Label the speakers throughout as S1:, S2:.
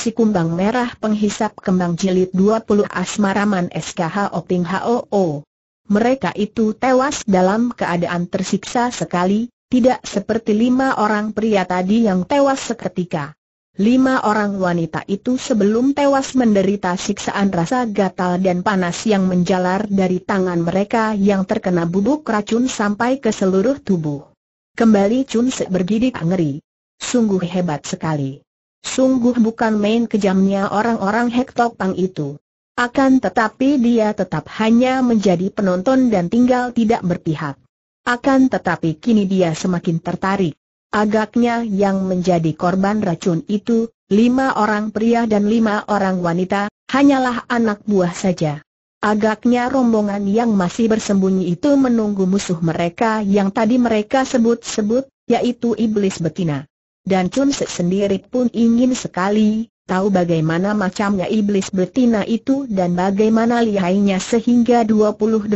S1: Si Kumbang Merah Penghisap Kembang Jilid 20 Asmaraman SKH Oping HOO. Mereka itu tewas dalam keadaan tersiksa sekali, tidak seperti lima orang pria tadi yang tewas seketika. Lima orang wanita itu sebelum tewas menderita siksaan rasa gatal dan panas yang menjalar dari tangan mereka yang terkena bubuk racun sampai ke seluruh tubuh. Kembali Chun Se bergidik ngeri. Sungguh hebat sekali. Sungguh bukan main kejamnya orang-orang Hektok Pang itu. Akan tetapi dia tetap hanya menjadi penonton dan tinggal tidak berpihak. Akan tetapi kini dia semakin tertarik. Agaknya yang menjadi korban racun itu, lima orang pria dan lima orang wanita, hanyalah anak buah saja. Agaknya rombongan yang masih bersembunyi itu menunggu musuh mereka yang tadi mereka sebut-sebut, yaitu iblis betina dan Chun Sek sendiri pun ingin sekali tahu bagaimana macamnya iblis betina itu dan bagaimana lihainya sehingga 28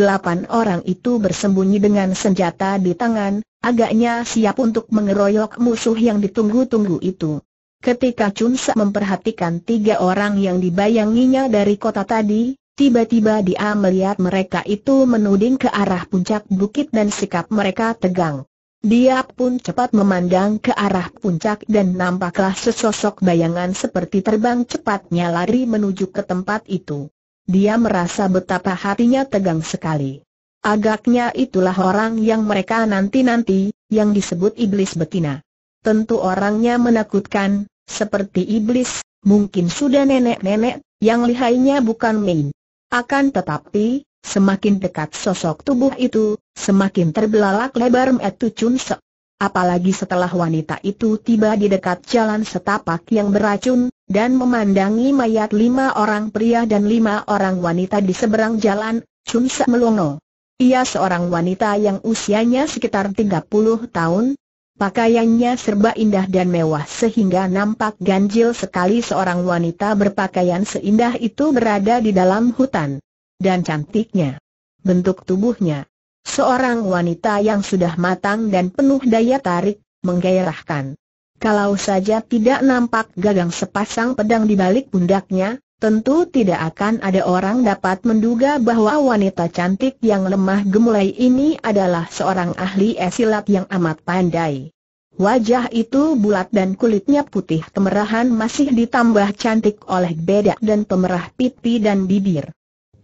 S1: orang itu bersembunyi dengan senjata di tangan, agaknya siap untuk mengeroyok musuh yang ditunggu-tunggu itu. Ketika Chun Sek memperhatikan tiga orang yang dibayanginya dari kota tadi, tiba-tiba dia melihat mereka itu menuding ke arah puncak bukit dan sikap mereka tegang. Dia pun cepat memandang ke arah puncak dan nampaklah sesosok bayangan seperti terbang cepatnya lari menuju ke tempat itu. Dia merasa betapa hatinya tegang sekali. Agaknya itulah orang yang mereka nanti-nanti, yang disebut iblis betina. Tentu orangnya menakutkan, seperti iblis, mungkin sudah nenek-nenek, yang lihainya bukan main. Akan tetapi, Semakin dekat sosok tubuh itu, semakin terbelalak lebar Metu Chun Sek. Apalagi setelah wanita itu tiba di dekat jalan setapak yang beracun, dan memandangi mayat lima orang pria dan lima orang wanita di seberang jalan, Chun Sek melongo. Ia seorang wanita yang usianya sekitar 30 tahun, Pakaiannya serba indah dan mewah sehingga nampak ganjil sekali seorang wanita berpakaian seindah itu berada di dalam hutan dan cantiknya. Bentuk tubuhnya, seorang wanita yang sudah matang dan penuh daya tarik, menggairahkan. Kalau saja tidak nampak gagang sepasang pedang di balik pundaknya, tentu tidak akan ada orang dapat menduga bahwa wanita cantik yang lemah gemulai ini adalah seorang ahli esilat yang amat pandai. Wajah itu bulat dan kulitnya putih kemerahan masih ditambah cantik oleh bedak dan pemerah pipi dan bibir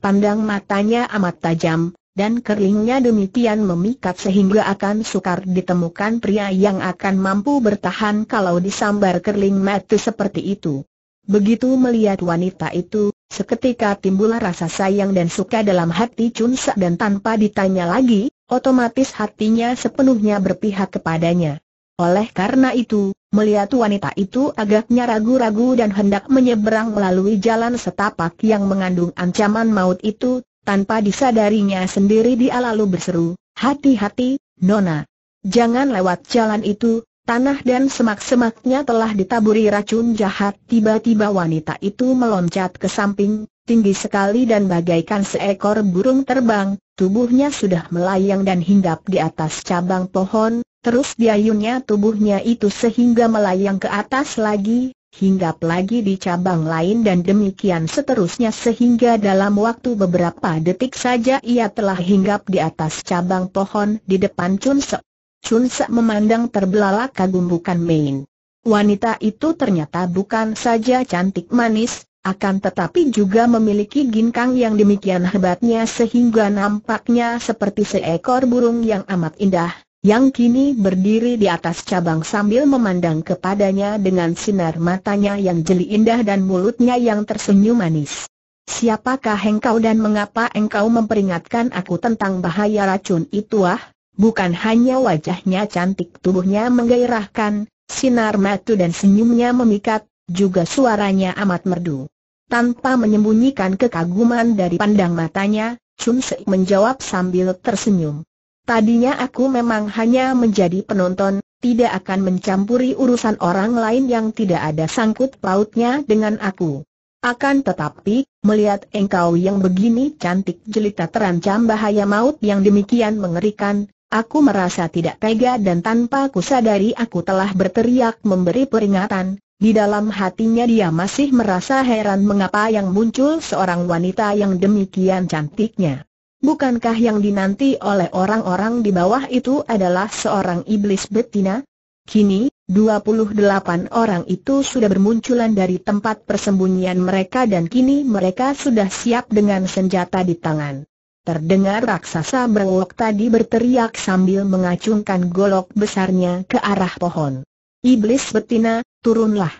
S1: pandang matanya amat tajam, dan keringnya demikian memikat sehingga akan sukar ditemukan pria yang akan mampu bertahan kalau disambar kering mati seperti itu. Begitu melihat wanita itu, seketika timbul rasa sayang dan suka dalam hati Chun dan tanpa ditanya lagi, otomatis hatinya sepenuhnya berpihak kepadanya. Oleh karena itu, melihat wanita itu agaknya ragu-ragu dan hendak menyeberang melalui jalan setapak yang mengandung ancaman maut itu, tanpa disadarinya sendiri dia lalu berseru, hati-hati, Nona. Jangan lewat jalan itu, tanah dan semak-semaknya telah ditaburi racun jahat. Tiba-tiba wanita itu meloncat ke samping, tinggi sekali dan bagaikan seekor burung terbang, tubuhnya sudah melayang dan hinggap di atas cabang pohon, Terus diayunnya tubuhnya itu sehingga melayang ke atas lagi, hinggap lagi di cabang lain dan demikian seterusnya sehingga dalam waktu beberapa detik saja ia telah hinggap di atas cabang pohon di depan Chun Se. Chun Se memandang terbelalak kagum bukan main. Wanita itu ternyata bukan saja cantik manis, akan tetapi juga memiliki ginkang yang demikian hebatnya sehingga nampaknya seperti seekor burung yang amat indah, yang kini berdiri di atas cabang sambil memandang kepadanya dengan sinar matanya yang jeli indah dan mulutnya yang tersenyum manis. Siapakah engkau dan mengapa engkau memperingatkan aku tentang bahaya racun itu ah? Bukan hanya wajahnya cantik tubuhnya menggairahkan, sinar matu dan senyumnya memikat, juga suaranya amat merdu. Tanpa menyembunyikan kekaguman dari pandang matanya, Chun Sik menjawab sambil tersenyum. Tadinya aku memang hanya menjadi penonton, tidak akan mencampuri urusan orang lain yang tidak ada sangkut pautnya dengan aku. Akan tetapi, melihat engkau yang begini cantik jelita terancam bahaya maut yang demikian mengerikan, aku merasa tidak tega dan tanpa kusadari aku telah berteriak memberi peringatan. Di dalam hatinya dia masih merasa heran mengapa yang muncul seorang wanita yang demikian cantiknya. Bukankah yang dinanti oleh orang-orang di bawah itu adalah seorang iblis betina? Kini, 28 orang itu sudah bermunculan dari tempat persembunyian mereka dan kini mereka sudah siap dengan senjata di tangan. Terdengar raksasa berwok tadi berteriak sambil mengacungkan golok besarnya ke arah pohon. Iblis betina, turunlah.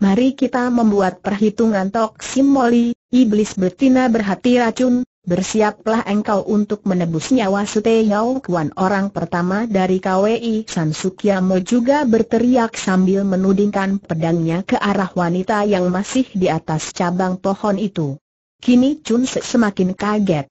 S1: Mari kita membuat perhitungan Tok Simoli, iblis betina berhati racun, Bersiaplah engkau untuk menebus nyawa Sute Yau Kuan orang pertama dari KWI San Sukiamo juga berteriak sambil menudingkan pedangnya ke arah wanita yang masih di atas cabang pohon itu. Kini Chun Se semakin kaget.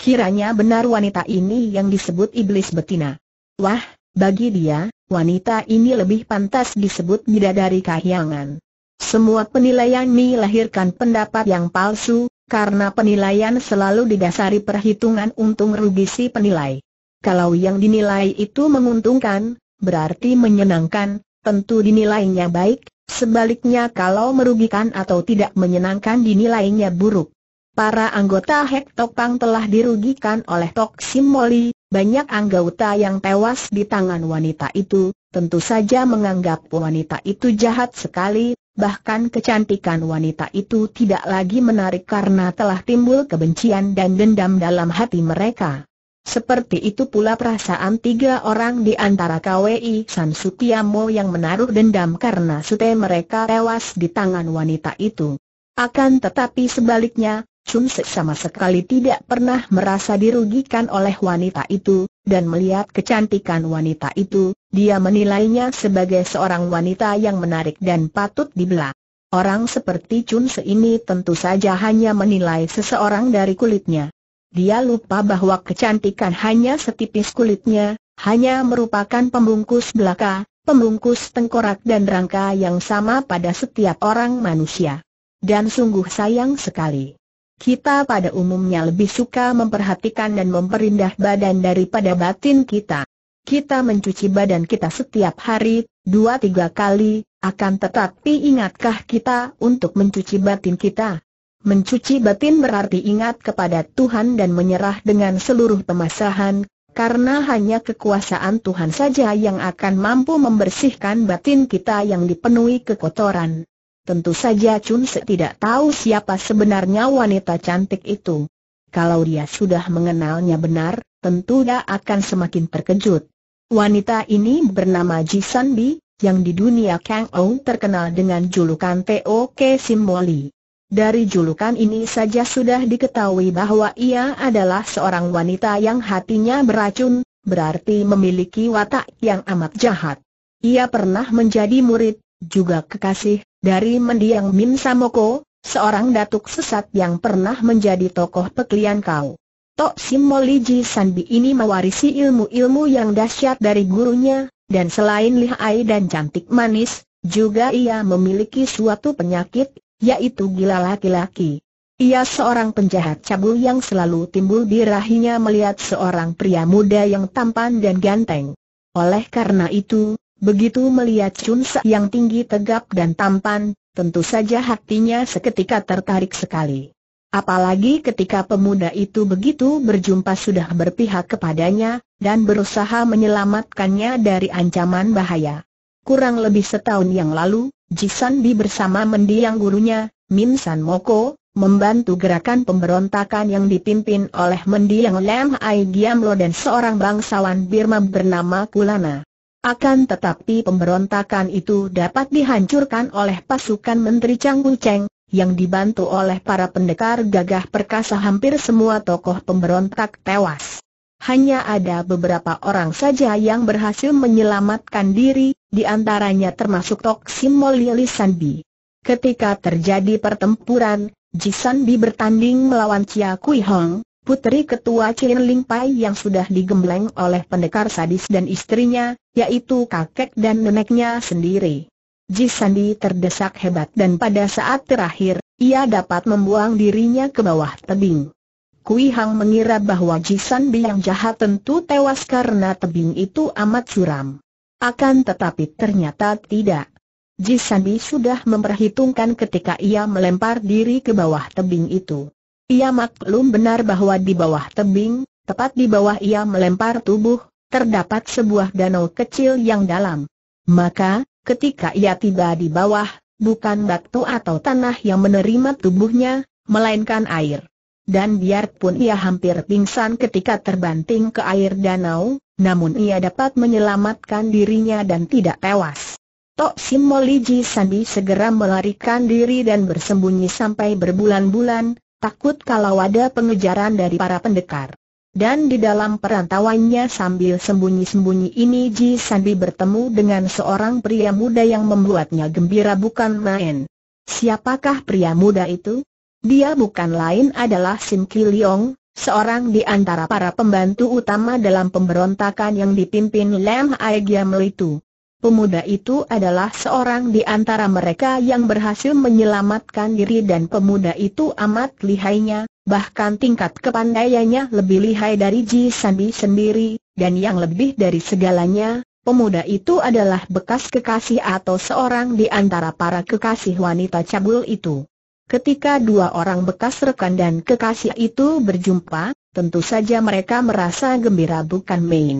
S1: Kiranya benar wanita ini yang disebut iblis betina. Wah, bagi dia, wanita ini lebih pantas disebut bidadari kahyangan. Semua penilaian ini lahirkan pendapat yang palsu, karena penilaian selalu didasari perhitungan untung rugi si penilai. Kalau yang dinilai itu menguntungkan, berarti menyenangkan, tentu dinilainya baik, sebaliknya kalau merugikan atau tidak menyenangkan dinilainya buruk. Para anggota Hek Topang telah dirugikan oleh Tok Moli, banyak anggota yang tewas di tangan wanita itu, tentu saja menganggap wanita itu jahat sekali, bahkan kecantikan wanita itu tidak lagi menarik karena telah timbul kebencian dan dendam dalam hati mereka. Seperti itu pula perasaan tiga orang di antara KWI San Sutiamo yang menaruh dendam karena sute mereka tewas di tangan wanita itu. Akan tetapi sebaliknya, Chun Sek sama sekali tidak pernah merasa dirugikan oleh wanita itu, dan melihat kecantikan wanita itu, dia menilainya sebagai seorang wanita yang menarik dan patut dibelak. Orang seperti Chun Se ini tentu saja hanya menilai seseorang dari kulitnya. Dia lupa bahwa kecantikan hanya setipis kulitnya, hanya merupakan pembungkus belaka, pembungkus tengkorak dan rangka yang sama pada setiap orang manusia. Dan sungguh sayang sekali kita pada umumnya lebih suka memperhatikan dan memperindah badan daripada batin kita. Kita mencuci badan kita setiap hari, dua tiga kali, akan tetapi ingatkah kita untuk mencuci batin kita? Mencuci batin berarti ingat kepada Tuhan dan menyerah dengan seluruh pemasahan, karena hanya kekuasaan Tuhan saja yang akan mampu membersihkan batin kita yang dipenuhi kekotoran. Tentu saja Chun Se tidak tahu siapa sebenarnya wanita cantik itu. Kalau dia sudah mengenalnya benar, tentu dia akan semakin terkejut. Wanita ini bernama Ji San Bi, yang di dunia Kang Ou terkenal dengan julukan Tok Simboli. Dari julukan ini saja sudah diketahui bahwa ia adalah seorang wanita yang hatinya beracun, berarti memiliki watak yang amat jahat. Ia pernah menjadi murid, juga kekasih, dari mendiang Min Samoko, seorang datuk sesat yang pernah menjadi tokoh pekelian kau. Tok Simoliji Sanbi ini mewarisi ilmu-ilmu yang dahsyat dari gurunya, dan selain lihai dan cantik manis, juga ia memiliki suatu penyakit, yaitu gila laki-laki. Ia seorang penjahat cabul yang selalu timbul di rahinya melihat seorang pria muda yang tampan dan ganteng. Oleh karena itu, Begitu melihat Chun Sa yang tinggi tegap dan tampan, tentu saja hatinya seketika tertarik sekali. Apalagi ketika pemuda itu begitu berjumpa sudah berpihak kepadanya, dan berusaha menyelamatkannya dari ancaman bahaya. Kurang lebih setahun yang lalu, Jisan Bi bersama mendiang gurunya, Min San Moko, membantu gerakan pemberontakan yang dipimpin oleh mendiang Lam Ai Giamlo dan seorang bangsawan Birma bernama Kulana. Akan tetapi pemberontakan itu dapat dihancurkan oleh pasukan Menteri Chang Cheng, yang dibantu oleh para pendekar gagah perkasa hampir semua tokoh pemberontak tewas. Hanya ada beberapa orang saja yang berhasil menyelamatkan diri, di antaranya termasuk Tok Simoli Sanbi. Ketika terjadi pertempuran, Jisanbi bertanding melawan Chia Kui Hong, Putri ketua Chin Ling Pai yang sudah digembleng oleh pendekar sadis dan istrinya, yaitu kakek dan neneknya sendiri. Ji Sandi terdesak hebat dan pada saat terakhir, ia dapat membuang dirinya ke bawah tebing. Kui Hang mengira bahwa Ji Sandi yang jahat tentu tewas karena tebing itu amat suram. Akan tetapi ternyata tidak. Ji Sandi sudah memperhitungkan ketika ia melempar diri ke bawah tebing itu. Ia maklum benar bahwa di bawah tebing, tepat di bawah ia melempar tubuh, terdapat sebuah danau kecil yang dalam. Maka, ketika ia tiba di bawah, bukan batu atau tanah yang menerima tubuhnya, melainkan air. Dan biarpun ia hampir pingsan ketika terbanting ke air danau, namun ia dapat menyelamatkan dirinya dan tidak tewas. Tok Simoliji Sandi segera melarikan diri dan bersembunyi sampai berbulan-bulan, takut kalau ada pengejaran dari para pendekar. Dan di dalam perantauannya sambil sembunyi-sembunyi ini Ji Sanbi bertemu dengan seorang pria muda yang membuatnya gembira bukan main. Siapakah pria muda itu? Dia bukan lain adalah Sim Ki Leong, seorang di antara para pembantu utama dalam pemberontakan yang dipimpin Lam Giam itu pemuda itu adalah seorang di antara mereka yang berhasil menyelamatkan diri dan pemuda itu amat lihainya, bahkan tingkat kepandaiannya lebih lihai dari Ji Sanbi sendiri, dan yang lebih dari segalanya, pemuda itu adalah bekas kekasih atau seorang di antara para kekasih wanita cabul itu. Ketika dua orang bekas rekan dan kekasih itu berjumpa, tentu saja mereka merasa gembira bukan main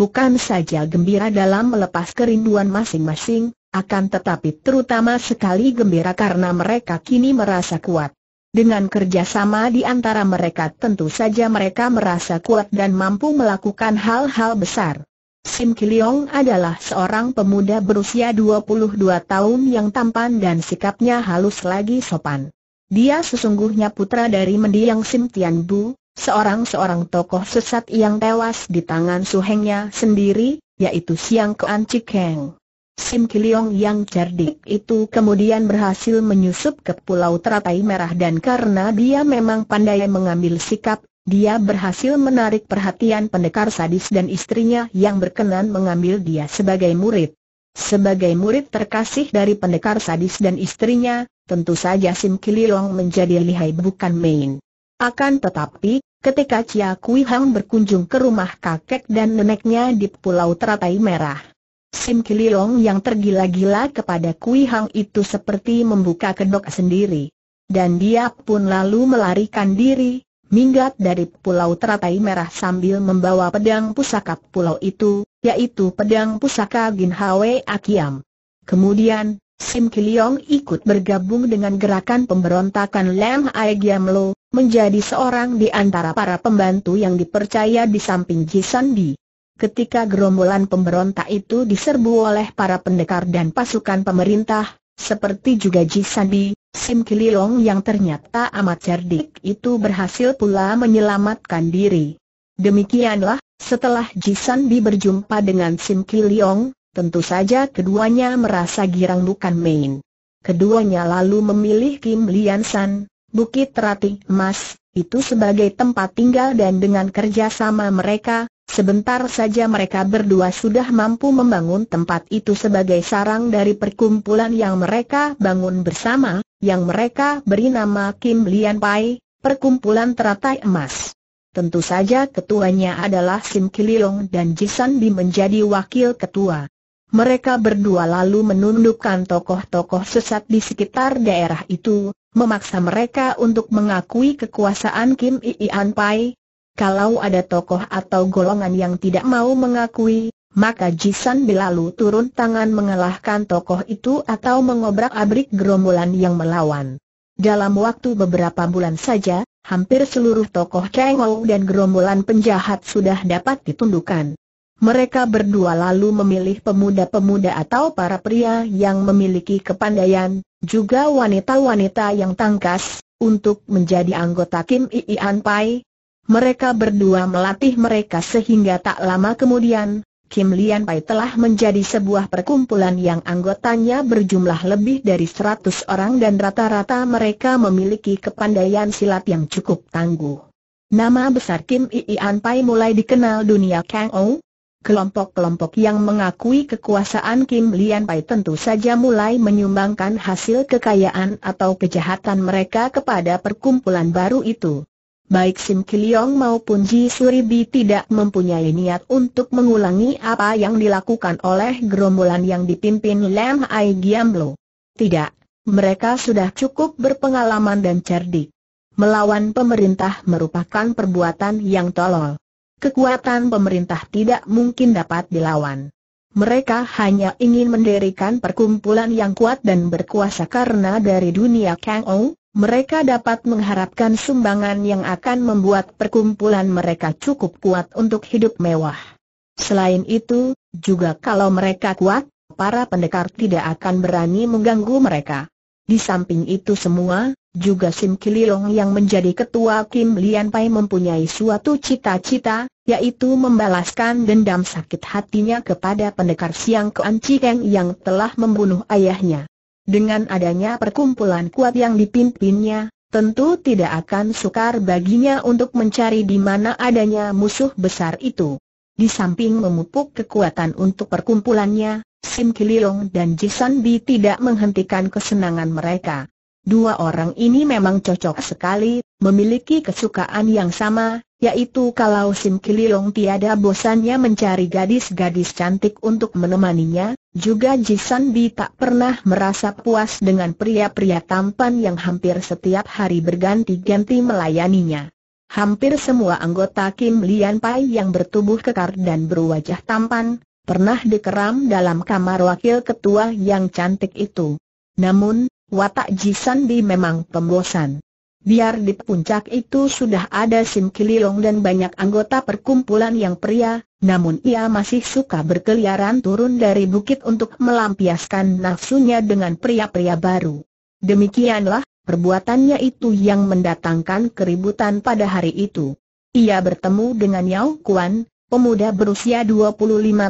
S1: bukan saja gembira dalam melepas kerinduan masing-masing, akan tetapi terutama sekali gembira karena mereka kini merasa kuat. Dengan kerjasama di antara mereka tentu saja mereka merasa kuat dan mampu melakukan hal-hal besar. Sim Kiliong adalah seorang pemuda berusia 22 tahun yang tampan dan sikapnya halus lagi sopan. Dia sesungguhnya putra dari mendiang Sim Tian Bu, seorang-seorang tokoh sesat yang tewas di tangan suhengnya sendiri, yaitu Siang Kuan Chik Sim Kiliong yang cerdik itu kemudian berhasil menyusup ke Pulau Teratai Merah dan karena dia memang pandai mengambil sikap, dia berhasil menarik perhatian pendekar sadis dan istrinya yang berkenan mengambil dia sebagai murid. Sebagai murid terkasih dari pendekar sadis dan istrinya, tentu saja Sim Kiliong menjadi lihai bukan main. Akan tetapi, ketika Chia Kui Hang berkunjung ke rumah kakek dan neneknya di Pulau Teratai Merah. Sim Kiliong yang tergila-gila kepada Kui Hang itu seperti membuka kedok sendiri. Dan dia pun lalu melarikan diri, minggat dari Pulau Teratai Merah sambil membawa pedang pusaka pulau itu, yaitu pedang pusaka Gin Hwe Akiam. Kemudian, Sim Kiliong ikut bergabung dengan gerakan pemberontakan Lam Aegiam Lo, menjadi seorang di antara para pembantu yang dipercaya di samping Jisandi. Ketika gerombolan pemberontak itu diserbu oleh para pendekar dan pasukan pemerintah, seperti juga Jisandi, Sim Kililong yang ternyata amat cerdik itu berhasil pula menyelamatkan diri. Demikianlah, setelah Jisandi berjumpa dengan Sim Kililong, tentu saja keduanya merasa girang bukan main. Keduanya lalu memilih Kim Lian San, Bukit Teratik Emas, itu sebagai tempat tinggal dan dengan kerjasama mereka, sebentar saja mereka berdua sudah mampu membangun tempat itu sebagai sarang dari perkumpulan yang mereka bangun bersama, yang mereka beri nama Kim Lian Pai, Perkumpulan Teratai Emas. Tentu saja ketuanya adalah Sim Kiliong dan Jisan Bi menjadi wakil ketua. Mereka berdua lalu menundukkan tokoh-tokoh sesat di sekitar daerah itu, memaksa mereka untuk mengakui kekuasaan Kim Ian Pai. Kalau ada tokoh atau golongan yang tidak mau mengakui, maka Jisan Bilalu turun tangan mengalahkan tokoh itu atau mengobrak-abrik gerombolan yang melawan. Dalam waktu beberapa bulan saja, hampir seluruh tokoh Chengou dan gerombolan penjahat sudah dapat ditundukkan. Mereka berdua lalu memilih pemuda-pemuda atau para pria yang memiliki kepandaian, juga wanita-wanita yang tangkas, untuk menjadi anggota Kim An Pai. Mereka berdua melatih mereka sehingga tak lama kemudian, Kim Lian Pai telah menjadi sebuah perkumpulan yang anggotanya berjumlah lebih dari seratus orang dan rata-rata mereka memiliki kepandaian silat yang cukup tangguh. Nama besar Kim An Pai mulai dikenal dunia Kang Ou, Kelompok-kelompok yang mengakui kekuasaan Kim Lian Pai tentu saja mulai menyumbangkan hasil kekayaan atau kejahatan mereka kepada perkumpulan baru itu. Baik Sim Kiliong maupun Ji Suribi tidak mempunyai niat untuk mengulangi apa yang dilakukan oleh gerombolan yang dipimpin Lam Ai Giamlo. Tidak, mereka sudah cukup berpengalaman dan cerdik. Melawan pemerintah merupakan perbuatan yang tolol kekuatan pemerintah tidak mungkin dapat dilawan. Mereka hanya ingin mendirikan perkumpulan yang kuat dan berkuasa karena dari dunia Kang Ou, mereka dapat mengharapkan sumbangan yang akan membuat perkumpulan mereka cukup kuat untuk hidup mewah. Selain itu, juga kalau mereka kuat, para pendekar tidak akan berani mengganggu mereka. Di samping itu semua, juga Sim Kililong yang menjadi ketua Kim Lian Pai mempunyai suatu cita-cita, yaitu membalaskan dendam sakit hatinya kepada pendekar Siang Kuan Cikeng yang telah membunuh ayahnya. Dengan adanya perkumpulan kuat yang dipimpinnya, tentu tidak akan sukar baginya untuk mencari di mana adanya musuh besar itu. Di samping memupuk kekuatan untuk perkumpulannya, Sim Kililong dan Jisan Bi tidak menghentikan kesenangan mereka. Dua orang ini memang cocok sekali, memiliki kesukaan yang sama, yaitu kalau Sim Kiliong tiada bosannya mencari gadis-gadis cantik untuk menemaninya, juga Jisan Bi tak pernah merasa puas dengan pria-pria tampan yang hampir setiap hari berganti-ganti melayaninya. Hampir semua anggota Kim Lian Pai yang bertubuh kekar dan berwajah tampan, pernah dikeram dalam kamar wakil ketua yang cantik itu. Namun, watak Di memang pembosan. Biar di puncak itu sudah ada Sim Kiliong dan banyak anggota perkumpulan yang pria, namun ia masih suka berkeliaran turun dari bukit untuk melampiaskan nafsunya dengan pria-pria baru. Demikianlah, perbuatannya itu yang mendatangkan keributan pada hari itu. Ia bertemu dengan Yao Kuan, pemuda berusia 25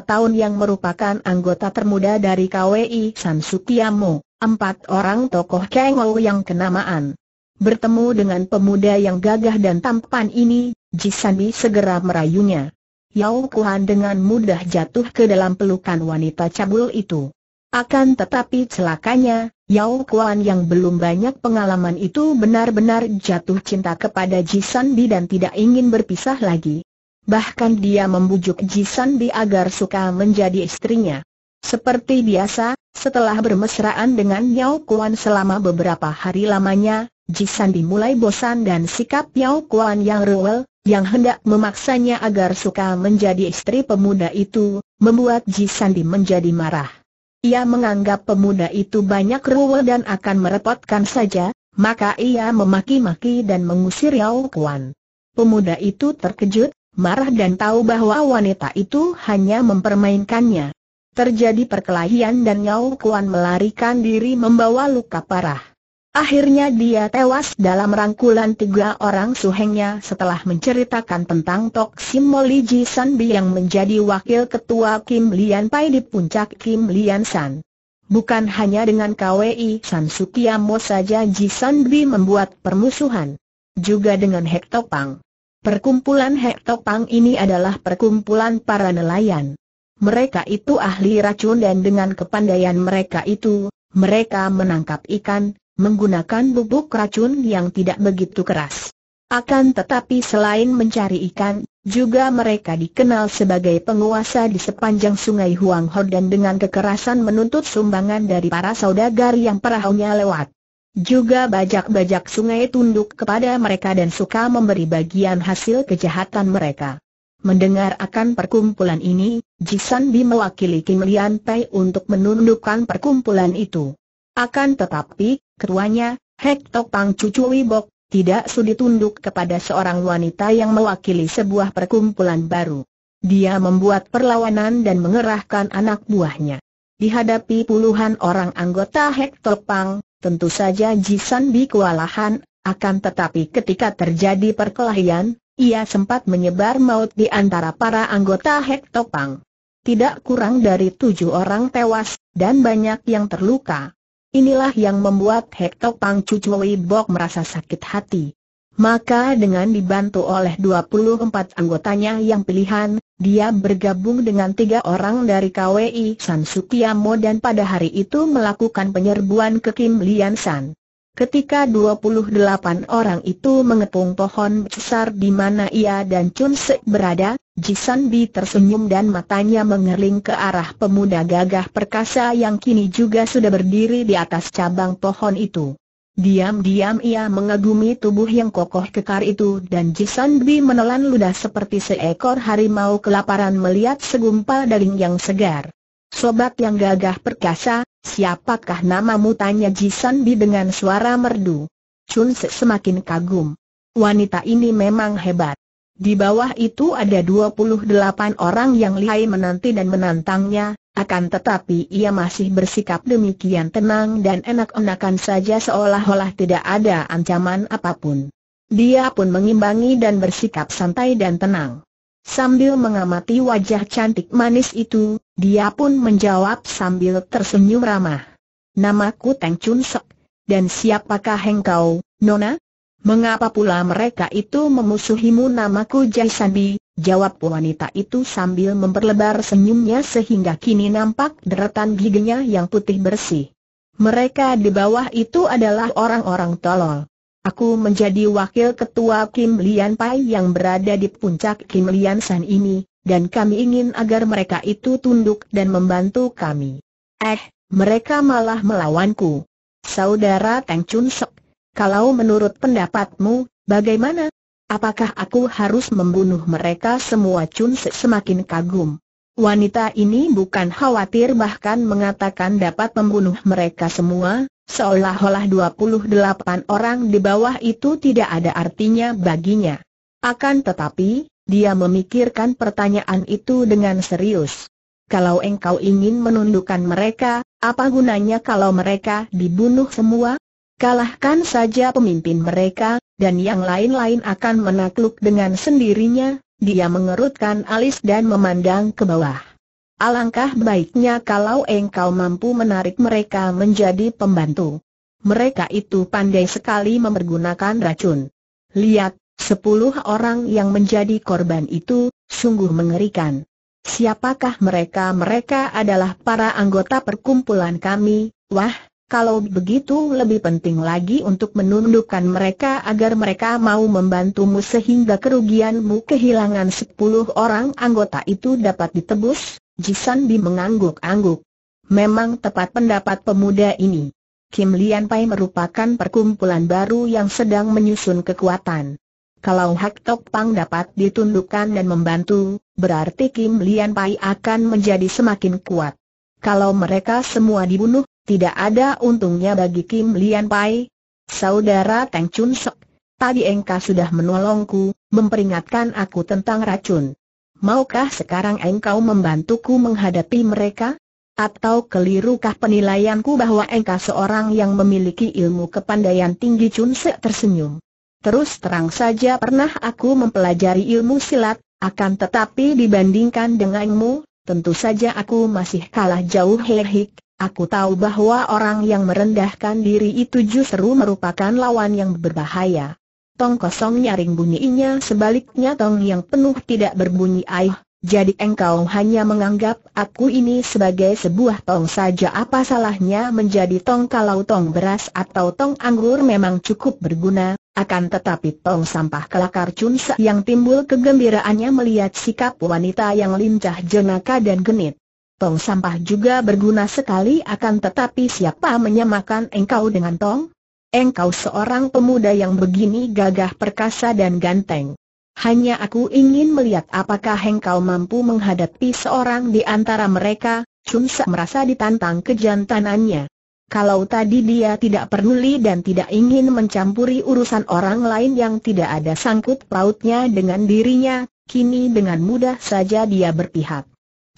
S1: tahun yang merupakan anggota termuda dari KWI Sansukiamo. Empat orang tokoh cengol yang kenamaan. Bertemu dengan pemuda yang gagah dan tampan ini, Jisanbi segera merayunya. Yao Kuan dengan mudah jatuh ke dalam pelukan wanita cabul itu. Akan tetapi celakanya, Yao Kuan yang belum banyak pengalaman itu benar-benar jatuh cinta kepada Jisanbi dan tidak ingin berpisah lagi. Bahkan dia membujuk Jisanbi agar suka menjadi istrinya. Seperti biasa, setelah bermesraan dengan Yao Kuan selama beberapa hari lamanya, Jisan mulai bosan dan sikap Yao Kuan yang rewel, yang hendak memaksanya agar suka menjadi istri pemuda itu, membuat Jisan menjadi marah. Ia menganggap pemuda itu banyak rewel dan akan merepotkan saja, maka ia memaki-maki dan mengusir Yao Kuan. Pemuda itu terkejut, marah dan tahu bahwa wanita itu hanya mempermainkannya. Terjadi perkelahian dan Yao Kuan melarikan diri membawa luka parah. Akhirnya dia tewas dalam rangkulan tiga orang suhengnya setelah menceritakan tentang Tok Sim Ji San yang menjadi wakil ketua Kim Lian Pai di puncak Kim Lian San. Bukan hanya dengan KWI San Sukiamo saja Ji San membuat permusuhan. Juga dengan Hek Topang. Perkumpulan Hek Topang ini adalah perkumpulan para nelayan. Mereka itu ahli racun dan dengan kepandaian mereka itu, mereka menangkap ikan, menggunakan bubuk racun yang tidak begitu keras. Akan tetapi selain mencari ikan, juga mereka dikenal sebagai penguasa di sepanjang sungai Huang Ho dan dengan kekerasan menuntut sumbangan dari para saudagar yang perahunya lewat. Juga bajak-bajak sungai tunduk kepada mereka dan suka memberi bagian hasil kejahatan mereka. Mendengar akan perkumpulan ini, Jisan Bi mewakili Kim Lian Pei untuk menundukkan perkumpulan itu. Akan tetapi, keduanya, Hek Tok Pang Cucu Wibok, tidak sudi tunduk kepada seorang wanita yang mewakili sebuah perkumpulan baru. Dia membuat perlawanan dan mengerahkan anak buahnya. Dihadapi puluhan orang anggota Hek Tok Pang, tentu saja Jisan Bi kewalahan, akan tetapi ketika terjadi perkelahian, ia sempat menyebar maut di antara para anggota Hek Topang tidak kurang dari tujuh orang tewas, dan banyak yang terluka. Inilah yang membuat Hektok Pang Cucuwi Bok merasa sakit hati. Maka dengan dibantu oleh 24 anggotanya yang pilihan, dia bergabung dengan tiga orang dari KWI San Sukiamo dan pada hari itu melakukan penyerbuan ke Kim Lian San. Ketika 28 orang itu mengepung pohon besar di mana ia dan Chun Sek berada, Jisan Bi tersenyum dan matanya mengerling ke arah pemuda gagah perkasa yang kini juga sudah berdiri di atas cabang pohon itu. Diam-diam ia mengagumi tubuh yang kokoh kekar itu dan Jisan Bi menelan ludah seperti seekor harimau kelaparan melihat segumpal daging yang segar. Sobat yang gagah perkasa, siapakah namamu tanya Jisan Bi dengan suara merdu. Chun Se semakin kagum. Wanita ini memang hebat. Di bawah itu ada 28 orang yang lihai menanti dan menantangnya, akan tetapi ia masih bersikap demikian tenang dan enak-enakan saja seolah-olah tidak ada ancaman apapun. Dia pun mengimbangi dan bersikap santai dan tenang. Sambil mengamati wajah cantik manis itu, dia pun menjawab sambil tersenyum ramah. Namaku Teng Chun Sok. Dan siapakah engkau, Nona? Mengapa pula mereka itu memusuhimu namaku Jaisambi, jawab wanita itu sambil memperlebar senyumnya sehingga kini nampak deretan giginya yang putih bersih. Mereka di bawah itu adalah orang-orang tolol. Aku menjadi wakil ketua Kim Lian Pai yang berada di puncak Kim Lian San ini, dan kami ingin agar mereka itu tunduk dan membantu kami. Eh, mereka malah melawanku. Saudara Teng Chun Sek, kalau menurut pendapatmu, bagaimana? Apakah aku harus membunuh mereka semua Chun Se semakin kagum? Wanita ini bukan khawatir bahkan mengatakan dapat membunuh mereka semua, seolah-olah 28 orang di bawah itu tidak ada artinya baginya. Akan tetapi, dia memikirkan pertanyaan itu dengan serius. Kalau engkau ingin menundukkan mereka, apa gunanya kalau mereka dibunuh semua? Kalahkan saja pemimpin mereka, dan yang lain-lain akan menakluk dengan sendirinya, dia mengerutkan alis dan memandang ke bawah. Alangkah baiknya kalau engkau mampu menarik mereka menjadi pembantu. Mereka itu pandai sekali mempergunakan racun. Lihat, sepuluh orang yang menjadi korban itu, sungguh mengerikan. Siapakah mereka? Mereka adalah para anggota perkumpulan kami, wah, kalau begitu lebih penting lagi untuk menundukkan mereka agar mereka mau membantumu sehingga kerugianmu kehilangan 10 orang anggota itu dapat ditebus, Jisan Bi mengangguk-angguk. Memang tepat pendapat pemuda ini. Kim Lian Pai merupakan perkumpulan baru yang sedang menyusun kekuatan. Kalau Hak Tok Pang dapat ditundukkan dan membantu, berarti Kim Lian Pai akan menjadi semakin kuat. Kalau mereka semua dibunuh, tidak ada untungnya bagi Kim Lian Pai. Saudara Teng Chun Sek, tadi engkau sudah menolongku, memperingatkan aku tentang racun. Maukah sekarang engkau membantuku menghadapi mereka? Atau kelirukah penilaianku bahwa engkau seorang yang memiliki ilmu kepandaian tinggi Chun Sek tersenyum? Terus terang saja pernah aku mempelajari ilmu silat, akan tetapi dibandingkan denganmu, tentu saja aku masih kalah jauh hehik, Aku tahu bahwa orang yang merendahkan diri itu justru merupakan lawan yang berbahaya. Tong kosong nyaring bunyinya sebaliknya tong yang penuh tidak berbunyi ayuh, Jadi engkau hanya menganggap aku ini sebagai sebuah tong saja apa salahnya menjadi tong kalau tong beras atau tong anggur memang cukup berguna, akan tetapi tong sampah kelakar cunsa yang timbul kegembiraannya melihat sikap wanita yang lincah jenaka dan genit. Tong sampah juga berguna sekali akan tetapi siapa menyamakan engkau dengan Tong? Engkau seorang pemuda yang begini gagah perkasa dan ganteng. Hanya aku ingin melihat apakah engkau mampu menghadapi seorang di antara mereka, Chun Sa merasa ditantang kejantanannya. Kalau tadi dia tidak peduli dan tidak ingin mencampuri urusan orang lain yang tidak ada sangkut pautnya dengan dirinya, kini dengan mudah saja dia berpihak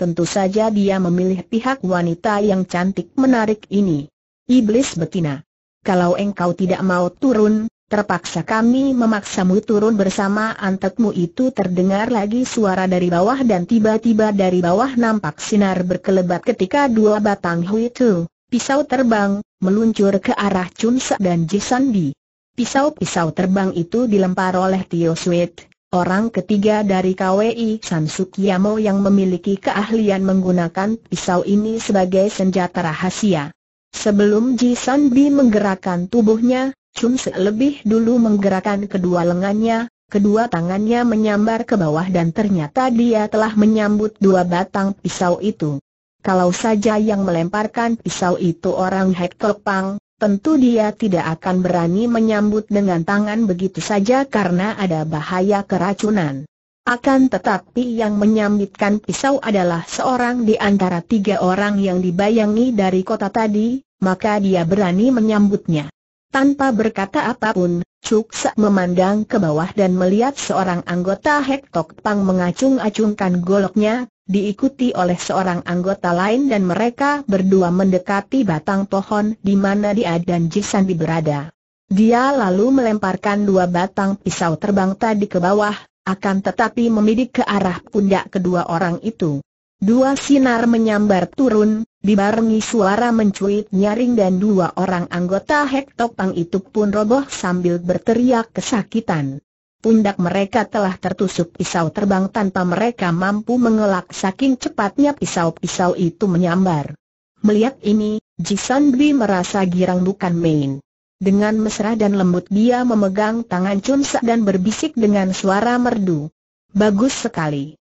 S1: tentu saja dia memilih pihak wanita yang cantik menarik ini. Iblis betina. Kalau engkau tidak mau turun, terpaksa kami memaksamu turun bersama antekmu itu terdengar lagi suara dari bawah dan tiba-tiba dari bawah nampak sinar berkelebat ketika dua batang hui itu, pisau terbang, meluncur ke arah Chun Sa dan Jisandi. Pisau-pisau terbang itu dilempar oleh Tio Sweet, orang ketiga dari KWI Sukiyamo yang memiliki keahlian menggunakan pisau ini sebagai senjata rahasia. Sebelum Ji San Bi menggerakkan tubuhnya, Chun Se lebih dulu menggerakkan kedua lengannya, kedua tangannya menyambar ke bawah dan ternyata dia telah menyambut dua batang pisau itu. Kalau saja yang melemparkan pisau itu orang Hek Kepang, tentu dia tidak akan berani menyambut dengan tangan begitu saja karena ada bahaya keracunan. Akan tetapi yang menyambitkan pisau adalah seorang di antara tiga orang yang dibayangi dari kota tadi, maka dia berani menyambutnya. Tanpa berkata apapun, Cuk Sak memandang ke bawah dan melihat seorang anggota Tok Pang mengacung-acungkan goloknya, diikuti oleh seorang anggota lain dan mereka berdua mendekati batang pohon di mana dia dan Jisandi berada. Dia lalu melemparkan dua batang pisau terbang tadi ke bawah, akan tetapi membidik ke arah pundak kedua orang itu. Dua sinar menyambar turun, dibarengi suara mencuit nyaring dan dua orang anggota Hektopang itu pun roboh sambil berteriak kesakitan. Pundak mereka telah tertusuk pisau terbang tanpa mereka mampu mengelak saking cepatnya pisau-pisau itu menyambar. Melihat ini, Jisan Bi merasa girang bukan main. Dengan mesra dan lembut dia memegang tangan Chun Sa dan berbisik dengan suara merdu. Bagus sekali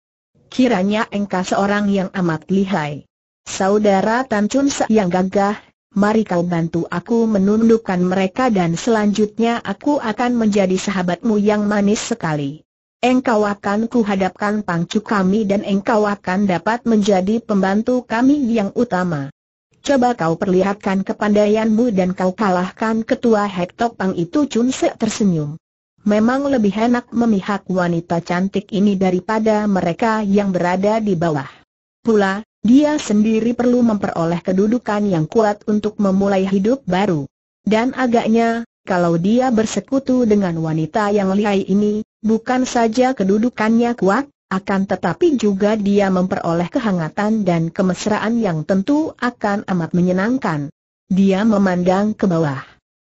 S1: kiranya engkau seorang yang amat lihai. Saudara Tan Chun yang gagah, mari kau bantu aku menundukkan mereka dan selanjutnya aku akan menjadi sahabatmu yang manis sekali. Engkau akan kuhadapkan pangcu kami dan engkau akan dapat menjadi pembantu kami yang utama. Coba kau perlihatkan kepandaianmu dan kau kalahkan ketua Hektok Pang itu Chun Se tersenyum. Memang lebih enak memihak wanita cantik ini daripada mereka yang berada di bawah. Pula, dia sendiri perlu memperoleh kedudukan yang kuat untuk memulai hidup baru. Dan agaknya, kalau dia bersekutu dengan wanita yang lihai ini, bukan saja kedudukannya kuat, akan tetapi juga dia memperoleh kehangatan dan kemesraan yang tentu akan amat menyenangkan. Dia memandang ke bawah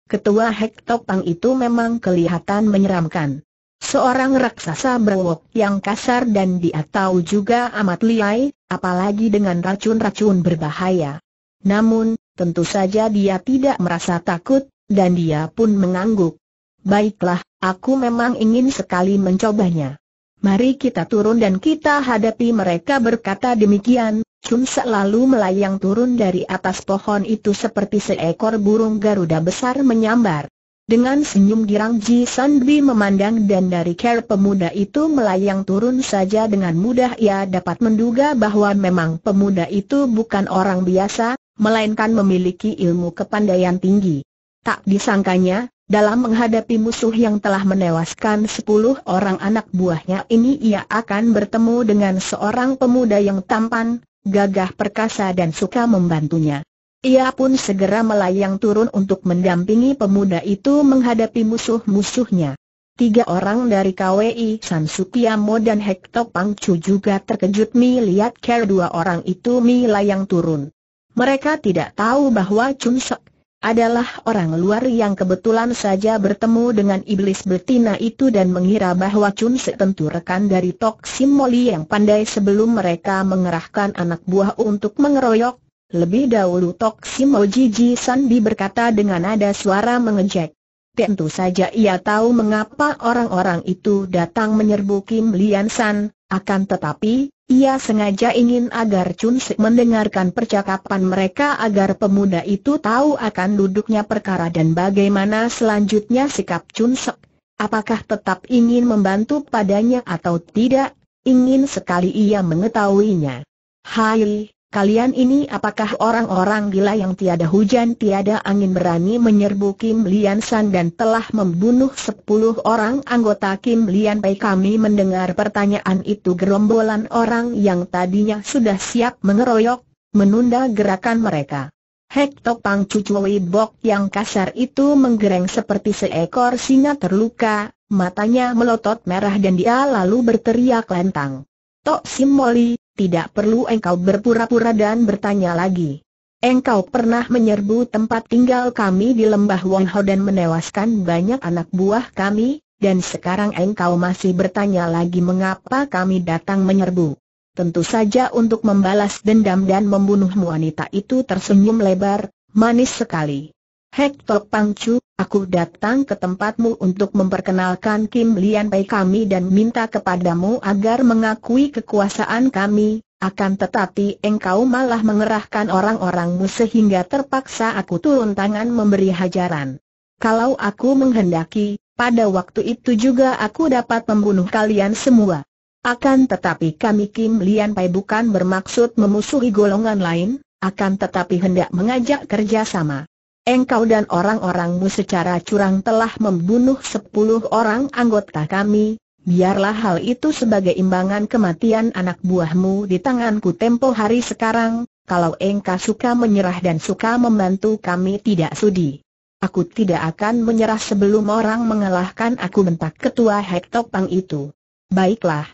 S1: ketua Hektopang itu memang kelihatan menyeramkan. Seorang raksasa berwok yang kasar dan dia tahu juga amat liai, apalagi dengan racun-racun berbahaya. Namun, tentu saja dia tidak merasa takut, dan dia pun mengangguk. Baiklah, aku memang ingin sekali mencobanya. Mari kita turun dan kita hadapi mereka berkata demikian, Chun selalu melayang turun dari atas pohon itu seperti seekor burung Garuda besar menyambar. Dengan senyum girang Ji San Bi memandang dan dari care pemuda itu melayang turun saja dengan mudah ia dapat menduga bahwa memang pemuda itu bukan orang biasa, melainkan memiliki ilmu kepandaian tinggi. Tak disangkanya, dalam menghadapi musuh yang telah menewaskan sepuluh orang anak buahnya ini ia akan bertemu dengan seorang pemuda yang tampan, gagah perkasa dan suka membantunya. Ia pun segera melayang turun untuk mendampingi pemuda itu menghadapi musuh-musuhnya. Tiga orang dari KWI Sansukiamo dan Hektok Pangcu juga terkejut melihat care dua orang itu melayang turun. Mereka tidak tahu bahwa Chun Sok adalah orang luar yang kebetulan saja bertemu dengan iblis betina itu dan mengira bahwa Chun Se tentu rekan dari Tok Sim Moli yang pandai sebelum mereka mengerahkan anak buah untuk mengeroyok. Lebih dahulu Tok Sim San Sanbi berkata dengan nada suara mengejek. Tentu saja ia tahu mengapa orang-orang itu datang menyerbu Kim Lian San, akan tetapi, ia sengaja ingin agar Chun Sik mendengarkan percakapan mereka agar pemuda itu tahu akan duduknya perkara dan bagaimana selanjutnya sikap Chun Sik. Apakah tetap ingin membantu padanya atau tidak, ingin sekali ia mengetahuinya. Hai, Kalian ini apakah orang-orang gila yang tiada hujan tiada angin berani menyerbu Kim Lian San dan telah membunuh sepuluh orang anggota Kim Lian Pai kami mendengar pertanyaan itu gerombolan orang yang tadinya sudah siap mengeroyok, menunda gerakan mereka. Hek Topang Cucu Bok yang kasar itu menggereng seperti seekor singa terluka, matanya melotot merah dan dia lalu berteriak lentang. Tok Sim Moli, tidak perlu engkau berpura-pura dan bertanya lagi. Engkau pernah menyerbu tempat tinggal kami di lembah Wanghao dan menewaskan banyak anak buah kami, dan sekarang engkau masih bertanya lagi mengapa kami datang menyerbu. Tentu saja untuk membalas dendam dan membunuh wanita itu tersenyum lebar, manis sekali. Hek Pangcu, Aku datang ke tempatmu untuk memperkenalkan Kim Lian Pai kami dan minta kepadamu agar mengakui kekuasaan kami, akan tetapi engkau malah mengerahkan orang-orangmu sehingga terpaksa aku turun tangan memberi hajaran. Kalau aku menghendaki, pada waktu itu juga aku dapat membunuh kalian semua. Akan tetapi kami Kim Lian Pai bukan bermaksud memusuhi golongan lain, akan tetapi hendak mengajak kerjasama engkau dan orang-orangmu secara curang telah membunuh sepuluh orang anggota kami, biarlah hal itu sebagai imbangan kematian anak buahmu di tanganku tempo hari sekarang, kalau engkau suka menyerah dan suka membantu kami tidak sudi. Aku tidak akan menyerah sebelum orang mengalahkan aku bentak ketua Hektopang itu. Baiklah.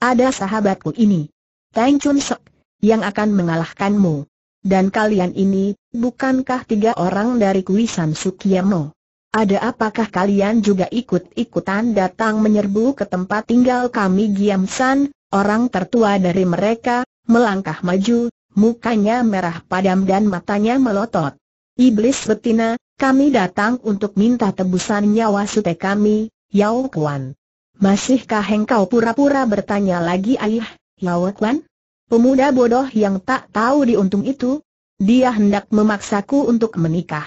S1: Ada sahabatku ini. Tang Chun Sok, yang akan mengalahkanmu. Dan kalian ini, bukankah tiga orang dari Kuisan Sukiamo? Ada apakah kalian juga ikut-ikutan datang menyerbu ke tempat tinggal kami Giamsan, orang tertua dari mereka, melangkah maju, mukanya merah padam dan matanya melotot. Iblis betina, kami datang untuk minta tebusan nyawa sute kami, Yao Kuan. Masihkah engkau pura-pura bertanya lagi ayah, Yao Kuan? Pemuda bodoh yang tak tahu diuntung itu, dia hendak memaksaku untuk menikah.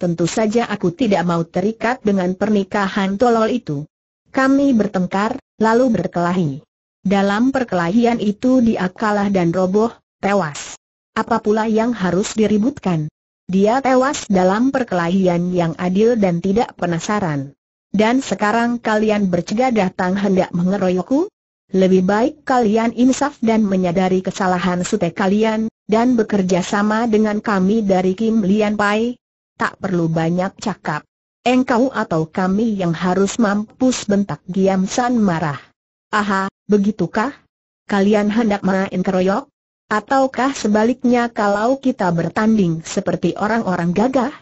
S1: Tentu saja aku tidak mau terikat dengan pernikahan tolol itu. Kami bertengkar, lalu berkelahi. Dalam perkelahian itu dia kalah dan roboh, tewas. Apa pula yang harus diributkan? Dia tewas dalam perkelahian yang adil dan tidak penasaran. Dan sekarang kalian bercegah datang hendak mengeroyokku? Lebih baik kalian insaf dan menyadari kesalahan sute kalian, dan bekerja sama dengan kami dari Kim Lian Pai. Tak perlu banyak cakap. Engkau atau kami yang harus mampus bentak Giam San marah. Aha, begitukah? Kalian hendak main keroyok? Ataukah sebaliknya kalau kita bertanding seperti orang-orang gagah?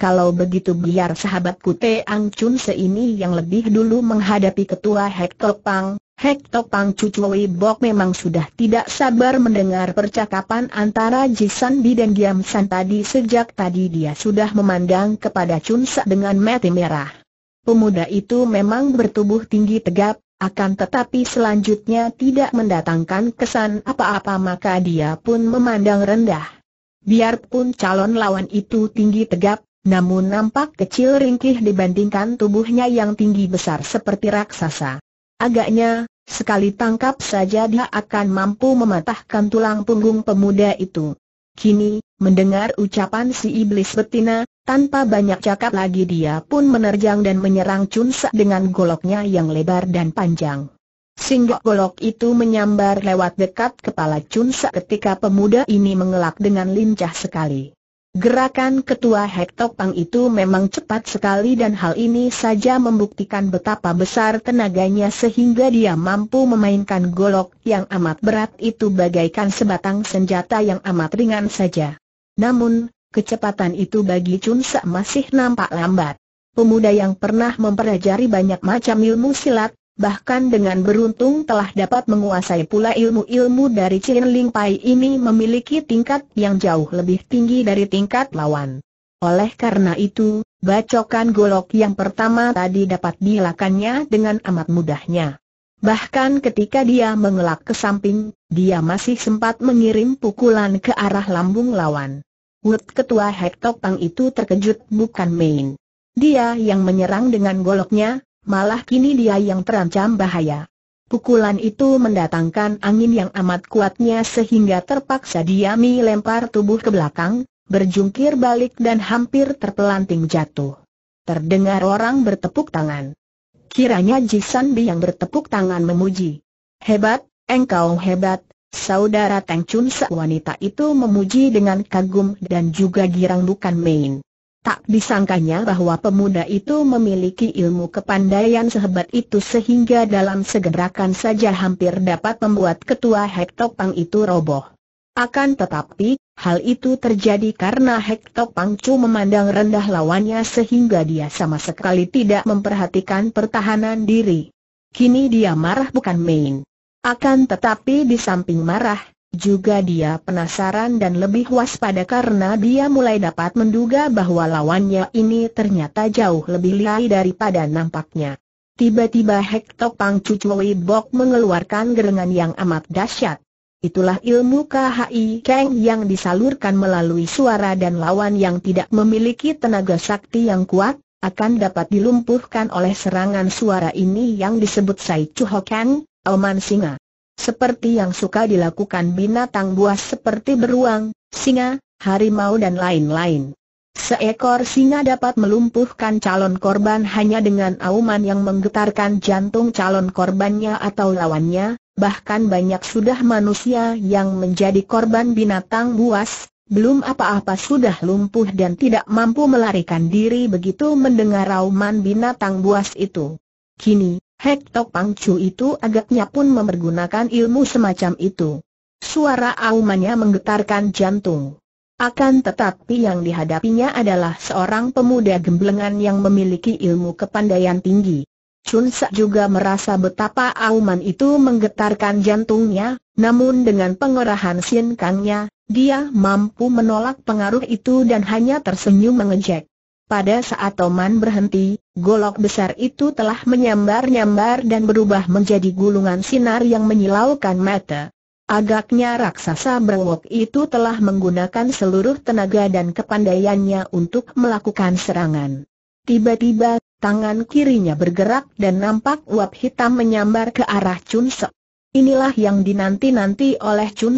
S1: Kalau begitu biar sahabatku Teang Chun seini yang lebih dulu menghadapi ketua Hector Pang, Hek Tok Pang Wei Bok memang sudah tidak sabar mendengar percakapan antara Jisan Bi dan Giam San tadi sejak tadi dia sudah memandang kepada Chun Sa dengan mati merah. Pemuda itu memang bertubuh tinggi tegap, akan tetapi selanjutnya tidak mendatangkan kesan apa-apa maka dia pun memandang rendah. Biarpun calon lawan itu tinggi tegap, namun nampak kecil ringkih dibandingkan tubuhnya yang tinggi besar seperti raksasa. Agaknya, Sekali tangkap saja dia akan mampu mematahkan tulang punggung pemuda itu. Kini, mendengar ucapan si iblis betina, tanpa banyak cakap lagi dia pun menerjang dan menyerang Chun Sa dengan goloknya yang lebar dan panjang. Singgok golok itu menyambar lewat dekat kepala Chun Sa ketika pemuda ini mengelak dengan lincah sekali. Gerakan ketua Hektopang itu memang cepat sekali dan hal ini saja membuktikan betapa besar tenaganya sehingga dia mampu memainkan golok yang amat berat itu bagaikan sebatang senjata yang amat ringan saja. Namun, kecepatan itu bagi Chun Sa masih nampak lambat. Pemuda yang pernah mempelajari banyak macam ilmu silat, bahkan dengan beruntung telah dapat menguasai pula ilmu-ilmu dari Chin Ling Pai ini memiliki tingkat yang jauh lebih tinggi dari tingkat lawan. Oleh karena itu, bacokan golok yang pertama tadi dapat dilakannya dengan amat mudahnya. Bahkan ketika dia mengelak ke samping, dia masih sempat mengirim pukulan ke arah lambung lawan. Wut ketua Hektok Pang itu terkejut bukan main. Dia yang menyerang dengan goloknya, Malah kini dia yang terancam bahaya. Pukulan itu mendatangkan angin yang amat kuatnya sehingga terpaksa Diami lempar tubuh ke belakang, berjungkir balik dan hampir terpelanting jatuh. Terdengar orang bertepuk tangan. Kiranya Jisan Bi yang bertepuk tangan memuji. Hebat, engkau hebat, saudara Teng Chun Sa wanita itu memuji dengan kagum dan juga girang bukan main. Tak disangkanya bahwa pemuda itu memiliki ilmu kepandaian sehebat itu sehingga dalam segerakan saja hampir dapat membuat ketua hektopang itu roboh. Akan tetapi, hal itu terjadi karena hektopang Chu memandang rendah lawannya sehingga dia sama sekali tidak memperhatikan pertahanan diri. Kini dia marah bukan main. Akan tetapi di samping marah, juga dia penasaran dan lebih waspada karena dia mulai dapat menduga bahwa lawannya ini ternyata jauh lebih lihai daripada nampaknya. Tiba-tiba Hek Tok Pang Bok mengeluarkan gerengan yang amat dahsyat. Itulah ilmu KHI Kang yang disalurkan melalui suara dan lawan yang tidak memiliki tenaga sakti yang kuat, akan dapat dilumpuhkan oleh serangan suara ini yang disebut Sai Kang, Oman Singa seperti yang suka dilakukan binatang buas seperti beruang, singa, harimau dan lain-lain. Seekor singa dapat melumpuhkan calon korban hanya dengan auman yang menggetarkan jantung calon korbannya atau lawannya, bahkan banyak sudah manusia yang menjadi korban binatang buas, belum apa-apa sudah lumpuh dan tidak mampu melarikan diri begitu mendengar auman binatang buas itu. Kini, Hek Tok Pang Chu itu agaknya pun mempergunakan ilmu semacam itu. Suara aumannya menggetarkan jantung. Akan tetapi yang dihadapinya adalah seorang pemuda gemblengan yang memiliki ilmu kepandaian tinggi. Chun Sa juga merasa betapa auman itu menggetarkan jantungnya, namun dengan pengerahan Sin Kangnya, dia mampu menolak pengaruh itu dan hanya tersenyum mengejek. Pada saat Toman berhenti, Golok besar itu telah menyambar-nyambar dan berubah menjadi gulungan sinar yang menyilaukan mata. Agaknya raksasa berwok itu telah menggunakan seluruh tenaga dan kepandaiannya untuk melakukan serangan. Tiba-tiba, tangan kirinya bergerak dan nampak uap hitam menyambar ke arah Chun Inilah yang dinanti-nanti oleh Chun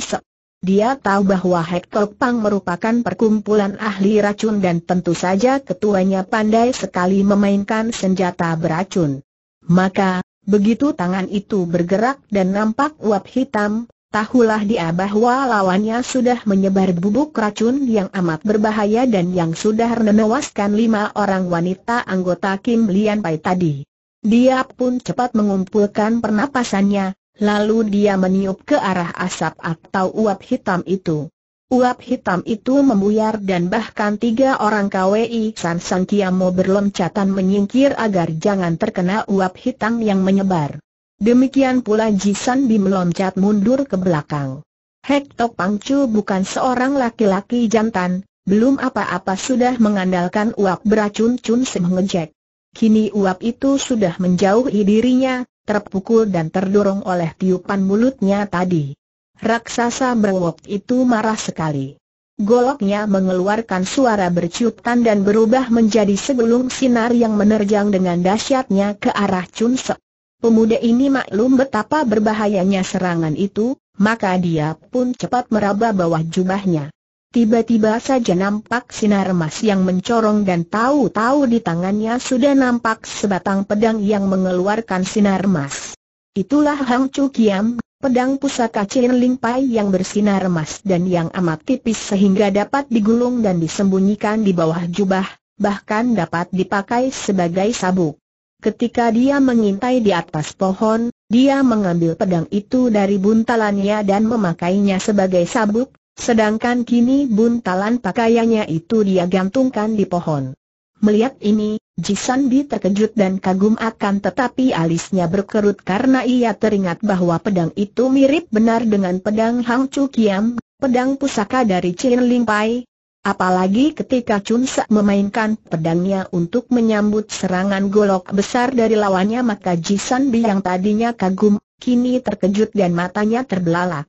S1: dia tahu bahwa Hector Pang merupakan perkumpulan ahli racun dan tentu saja ketuanya pandai sekali memainkan senjata beracun. Maka, begitu tangan itu bergerak dan nampak uap hitam, tahulah dia bahwa lawannya sudah menyebar bubuk racun yang amat berbahaya dan yang sudah menewaskan lima orang wanita anggota Kim Lian Pai tadi. Dia pun cepat mengumpulkan pernapasannya, Lalu dia meniup ke arah asap atau uap hitam itu. Uap hitam itu membuyar dan bahkan tiga orang KWI San San Kiamo berloncatan menyingkir agar jangan terkena uap hitam yang menyebar. Demikian pula Jisan Bi meloncat mundur ke belakang. Hek Tok Pangcu bukan seorang laki-laki jantan, belum apa-apa sudah mengandalkan uap beracun-cun semengejek. Kini uap itu sudah menjauhi dirinya, terpukul dan terdorong oleh tiupan mulutnya tadi. Raksasa berwok itu marah sekali. Goloknya mengeluarkan suara berciutan dan berubah menjadi segulung sinar yang menerjang dengan dahsyatnya ke arah Chunsek. Pemuda ini maklum betapa berbahayanya serangan itu, maka dia pun cepat meraba bawah jubahnya. Tiba-tiba saja nampak sinar emas yang mencorong dan tahu-tahu di tangannya sudah nampak sebatang pedang yang mengeluarkan sinar emas. Itulah Hang Chu Kiam, pedang pusaka Chin Ling Pai yang bersinar emas dan yang amat tipis sehingga dapat digulung dan disembunyikan di bawah jubah, bahkan dapat dipakai sebagai sabuk. Ketika dia mengintai di atas pohon, dia mengambil pedang itu dari buntalannya dan memakainya sebagai sabuk, Sedangkan kini buntalan pakaiannya itu dia gantungkan di pohon. Melihat ini, Jisan Bi terkejut dan kagum akan tetapi alisnya berkerut karena ia teringat bahwa pedang itu mirip benar dengan pedang Hang Chu Kiam, pedang pusaka dari Chin Ling Pai. Apalagi ketika Chun Sa memainkan pedangnya untuk menyambut serangan golok besar dari lawannya maka Jisan Bi yang tadinya kagum, kini terkejut dan matanya terbelalak.